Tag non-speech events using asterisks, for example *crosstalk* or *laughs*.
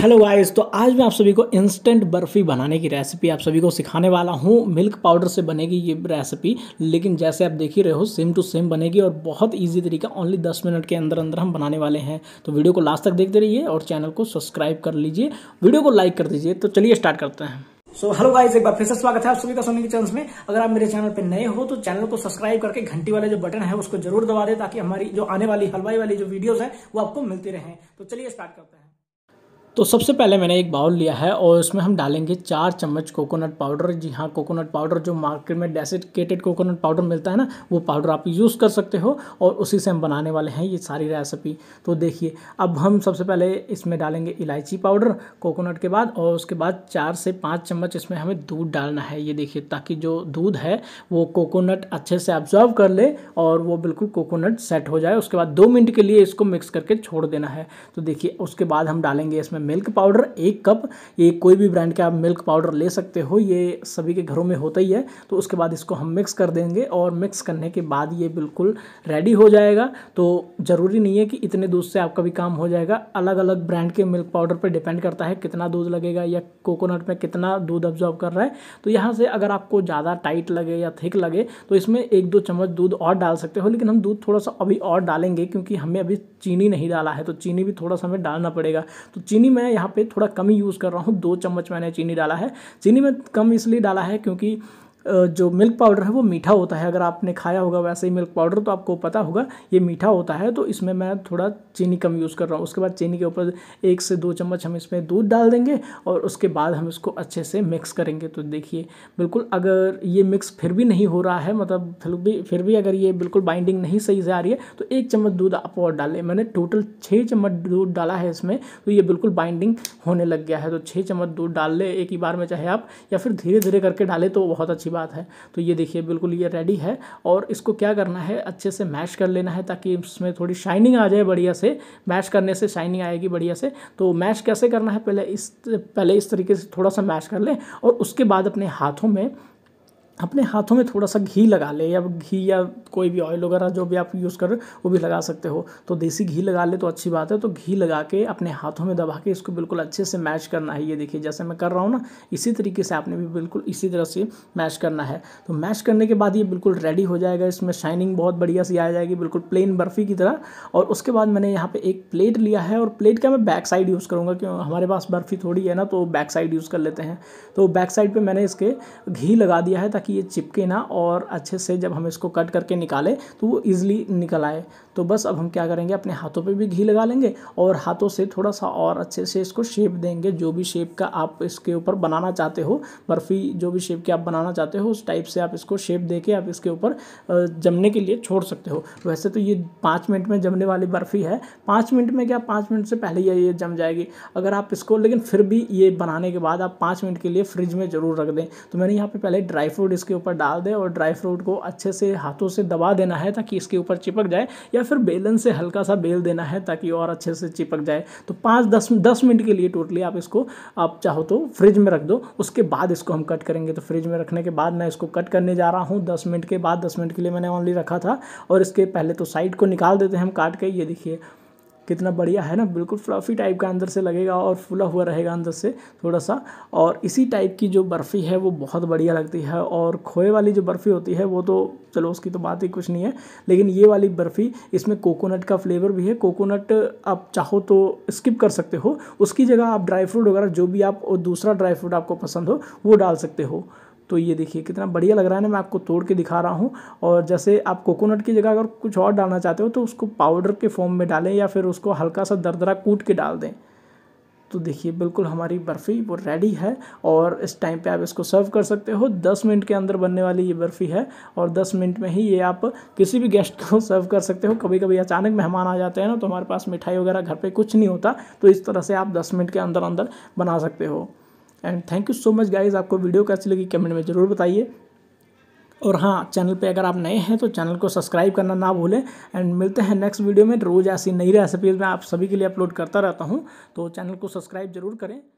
hello guys तो आज मैं आप सभी को इंस्टेंट बर्फ़ी बनाने की रेसिपी आप सभी को सिखाने वाला हूँ मिल्क पाउडर से बनेगी ये रेसिपी लेकिन जैसे आप देख ही रहे हो सेम टू सेम बनेगी और बहुत इजी तरीका ओनली दस मिनट के अंदर अंदर हम बनाने वाले हैं तो वीडियो को लास्ट तक देखते रहिए और चैनल को सब्सक्राइब कर लीजिए वीडियो को लाइक कर दीजिए तो चलिए स्टार्ट करते हैं सो हेलो गाइस एक बार फिर से स्वागत है आप सभी का सोनी के चांस में अगर आप मेरे चैनल पर नए हो तो चैनल को सब्सक्राइब करके घंटी वाले जो बटन है उसको जरूर दबा दें ताकि हमारी जो आने वाली हलवाई वाली जो वीडियोज़ हैं वो आपको मिलती रहें तो चलिए स्टार्ट करते हैं तो सबसे पहले मैंने एक बाउल लिया है और उसमें हम डालेंगे चार चम्मच कोकोनट पाउडर जी हाँ कोकोनट पाउडर जो मार्केट में डेसिकेटेड कोकोनट पाउडर मिलता है ना वो पाउडर आप यूज़ कर सकते हो और उसी से हम बनाने वाले हैं ये सारी रेसिपी तो देखिए अब हम सबसे पहले इसमें डालेंगे इलायची पाउडर कोकोनट के बाद और उसके बाद चार से पाँच चम्मच इसमें हमें दूध डालना है ये देखिए ताकि जो दूध है वो कोकोनट अच्छे से ऑब्जॉर्व कर ले और वो बिल्कुल कोकोनट सेट हो जाए उसके बाद दो मिनट के लिए इसको मिक्स करके छोड़ देना है तो देखिए उसके बाद हम डालेंगे इसमें मिल्क पाउडर एक कप ये कोई भी ब्रांड के आप मिल्क पाउडर ले सकते हो ये सभी के घरों में होता ही है तो उसके बाद इसको हम मिक्स कर देंगे और मिक्स करने के बाद ये बिल्कुल रेडी हो जाएगा तो ज़रूरी नहीं है कि इतने दूध से आपका भी काम हो जाएगा अलग अलग ब्रांड के मिल्क पाउडर पर डिपेंड करता है कितना दूध लगेगा या कोकोनट में कितना दूध ऑब्जॉर्व कर रहा है तो यहाँ से अगर आपको ज़्यादा टाइट लगे या थिक लगे तो इसमें एक दो चम्मच दूध और डाल सकते हो लेकिन हम दूध थोड़ा सा अभी और डालेंगे क्योंकि हमें अभी चीनी नहीं डाला है तो चीनी भी थोड़ा सा हमें डालना पड़ेगा तो चीनी मैं यहाँ पे थोड़ा कम ही यूज़ कर रहा हूँ दो चम्मच मैंने चीनी डाला है चीनी में कम इसलिए डाला है क्योंकि जो मिल्क पाउडर है वो मीठा होता है अगर आपने खाया होगा वैसे ही मिल्क पाउडर तो आपको पता होगा ये मीठा होता है तो इसमें मैं थोड़ा चीनी कम यूज़ कर रहा हूँ उसके बाद चीनी के ऊपर एक से दो चम्मच हम इसमें दूध डाल देंगे और उसके बाद हम इसको अच्छे से मिक्स करेंगे तो देखिए बिल्कुल अगर ये मिक्स फिर भी नहीं हो रहा है मतलब फिर भी फिर भी अगर ये बिल्कुल बाइंडिंग नहीं सही से आ रही है तो एक चम्मच दूध आप और डालें मैंने टोटल छः चम्मच दूध डाला है इसमें तो ये बिल्कुल बाइंडिंग होने लग गया है तो छः चम्मच दूध डाल लें एक ही बार में चाहे आप या फिर धीरे धीरे करके डालें तो बहुत अच्छी सी बात है तो ये देखिए बिल्कुल ये रेडी है और इसको क्या करना है अच्छे से मैश कर लेना है ताकि इसमें थोड़ी शाइनिंग आ जाए बढ़िया से मैश करने से शाइनिंग आएगी बढ़िया से तो मैश कैसे करना है पहले इस पहले इस तरीके से थोड़ा सा मैश कर लें और उसके बाद अपने हाथों में अपने हाथों में थोड़ा सा घी लगा ले या घी या कोई भी ऑयल वगैरह जो भी आप यूज़ कर रहे हो वो भी लगा सकते हो तो देसी घी लगा ले तो अच्छी बात है तो घी लगा के अपने हाथों में दबा के इसको बिल्कुल अच्छे से मैच करना है ये देखिए जैसे मैं कर रहा हूँ ना इसी तरीके से आपने भी बिल्कुल इसी तरह से मैच करना है तो मैच करने के बाद ये बिल्कुल रेडी हो जाएगा इसमें शाइनिंग बहुत बढ़िया सी आ जाएगी बिल्कुल प्लेन बर्फ़ी की तरह और उसके बाद मैंने यहाँ पर एक प्लेट लिया है और प्लेट का मैं बैक साइड यूज़ करूँगा क्यों हमारे पास बर्फ़ी थोड़ी है ना तो बैक साइड यूज़ कर लेते हैं तो बैक साइड पर मैंने इसके घी लगा दिया है ताकि ताकि ये चिपके ना और अच्छे से जब हम इसको कट करके निकालें तो वो ईज़िली निकल आए तो बस अब हम क्या करेंगे अपने हाथों पे भी घी लगा लेंगे और हाथों से थोड़ा सा और अच्छे से इसको शेप देंगे जो भी शेप का आप इसके ऊपर बनाना चाहते हो बर्फ़ी जो भी शेप की आप बनाना चाहते हो उस टाइप से आप इसको शेप दे के आप इसके ऊपर जमने के लिए छोड़ सकते हो वैसे तो ये पाँच मिनट में जमने वाली बर्फ़ी है पाँच मिनट में क्या पाँच मिनट से पहले ही ये जम जाएगी अगर आप इसको लेकिन फिर भी ये बनाने के बाद आप पाँच मिनट के लिए फ्रिज में ज़रूर रख दें तो मैंने यहाँ पर पहले ड्राई फ्रूट इसके ऊपर डाल दें और ड्राई फ्रूट को अच्छे से हाथों से दबा देना है ताकि इसके ऊपर चिपक जाए या फिर बेलन से हल्का सा बेल देना है ताकि और अच्छे से चिपक जाए तो पाँच दस दस मिनट के लिए टोटली आप इसको आप चाहो तो फ्रिज में रख दो उसके बाद इसको हम कट करेंगे तो फ्रिज में रखने के बाद मैं इसको कट करने जा रहा हूँ दस मिनट के बाद दस मिनट के लिए मैंने ऑनली रखा था और इसके पहले तो साइड को निकाल देते हैं हम काट के ये देखिए कितना बढ़िया है ना बिल्कुल फ्लफ़ी टाइप का अंदर से लगेगा और फुला हुआ रहेगा अंदर से थोड़ा सा और इसी टाइप की जो बर्फ़ी है वो बहुत बढ़िया लगती है और खोए वाली जो बर्फ़ी होती है वो तो चलो उसकी तो बात ही कुछ नहीं है लेकिन ये वाली बर्फ़ी इसमें कोकोनट का फ्लेवर भी है कोकोनट आप चाहो तो स्किप कर सकते हो उसकी जगह आप ड्राई फ्रूट वगैरह जो भी आप दूसरा ड्राई फ्रूट आपको पसंद हो वो डाल सकते हो तो ये देखिए कितना बढ़िया लग रहा है ना मैं आपको तोड़ के दिखा रहा हूँ और जैसे आप कोकोनट की जगह अगर कुछ और डालना चाहते हो तो उसको पाउडर के फॉर्म में डालें या फिर उसको हल्का सा दरदरा कूट के डाल दें तो देखिए बिल्कुल हमारी बर्फ़ी वो रेडी है और इस टाइम पे आप इसको सर्व कर सकते हो दस मिनट के अंदर बनने वाली ये बर्फ़ी है और दस मिनट में ही ये आप किसी भी गेस्ट को सर्व *laughs* कर सकते हो कभी कभी अचानक मेहमान आ जाते हैं ना तो हमारे पास मिठाई वगैरह घर पे कुछ नहीं होता तो इस तरह से आप दस मिनट के अंदर अंदर बना सकते हो and thank you so much guys आपको वीडियो कैसी लगी कमेंट में ज़रूर बताइए और हाँ चैनल पे अगर आप नए हैं तो चैनल को सब्सक्राइब करना ना भूलें एंड मिलते हैं नेक्स्ट वीडियो में रोज़ ऐसी नई रेसिपीज़ मैं आप सभी के लिए अपलोड करता रहता हूँ तो चैनल को सब्सक्राइब जरूर करें